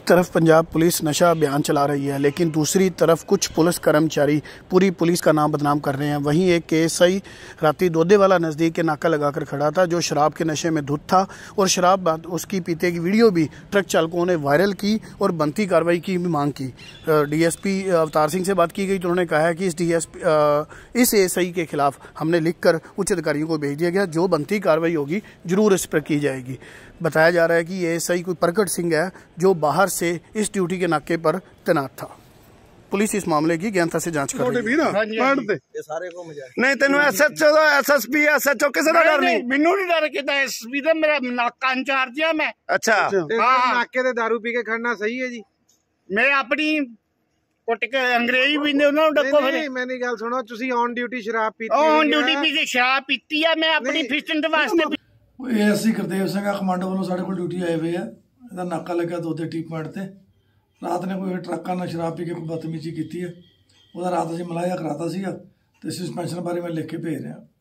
एक तरफ पंजाब पुलिस नशा अभियान चला रही है लेकिन दूसरी तरफ कुछ पुलिस कर्मचारी पूरी पुलिस का नाम बदनाम कर रहे हैं वहीं एक केस एस आई राती वाला नज़दीक के नाका लगाकर खड़ा था जो शराब के नशे में धुत था और शराब उसकी पीते की वीडियो भी ट्रक चालकों ने वायरल की और बनती कार्रवाई की भी मांग की डीएसपी अवतार सिंह से बात की गई तो उन्होंने कहा है कि इस डीएसपी इस एस के खिलाफ हमने लिखकर उच्च अधिकारियों को भेज दिया गया जो बनती कार्रवाई होगी जरूर इस पर की जाएगी बताया जा रहा है कि ये एस कोई प्रकट सिंह है जो बाहर बाहर से इस ड्यूटी के नाके पर तैनात था पुलिस इस मामले की गहनता से जांच कर रही है ਪੜ੍ਹ ਤੇ ਇਹ ਸਾਰੇ ਘੁੰਮ ਜਾਏ ਨਹੀਂ ਤੈਨੂੰ ਐਸਐਚਓ ਦਾ ਐਸਐਸਪੀ ਐਸਐਚਓ ਕਿਸੇ ਦਾ ਡਰ ਨਹੀਂ एसपी दा मेरा ਕਿਤਾ इंचार्ज है मैं अच्छा हां नाके ਮੈਂ दारू पी के खड़ना सही है जी मैं अपनी ਕੁੱਟ ਕੇ ਅੰਗਰੇਜ਼ੀ ਨੇ ਉਹਨਾਂ ਨੂੰ ਡੱਕੋ ਫਿਰ ਨਹੀਂ ਮੇਰੀ ਗੱਲ ਸੁਣੋ ਤੁਸੀਂ ਔਨ ਡਿਊਟੀ ਸ਼ਰਾਬ ਪੀਤੀ ਔਨ ਡਿਊਟੀ ਪੀ ਕੇ ਸ਼ਰਾਬ ਪੀਤੀ ਆ ਮੈਂ ਆਪਣੀ ਫਿਸਟਨ ਦੇ ਵਾਸਤੇ ਉਹ ਐਸੀ ਕਰਦੇ ਹੋ ਸੰਗਾ ਕਮਾਂਡੋ ਵੱਲੋਂ ਸਾਡੇ ਕੋਲ ਡਿਊਟੀ ਆਏ ਹੋਏ ਆ ਇਹਦਾ ਨਾਕਾ ਲੱਗਾ ਦੋਦੇ ਟੀ ਪੁਆਇੰਟ ਤੇ ਰਾਤ ਨੇ ਕੋਈ ਟਰੱਕਾਂ ਨਾਲ ਸ਼ਰਾਬ ਪੀ ਕੇ ਕੋਈ ਬਦਤਮੀਜ਼ੀ ਕੀਤੀ ਹੈ ਉਹਦਾ ਰਾਤ ਅਸੀਂ ਮਲਾਇਆ ਕਰਾਤਾ ਸੀਗਾ ਤੇ ਸਸਪੈਂਸ਼ਨ ਬਾਰੇ ਮੈਂ ਲਿਖ ਕੇ ਭੇਜ ਰਿਹਾ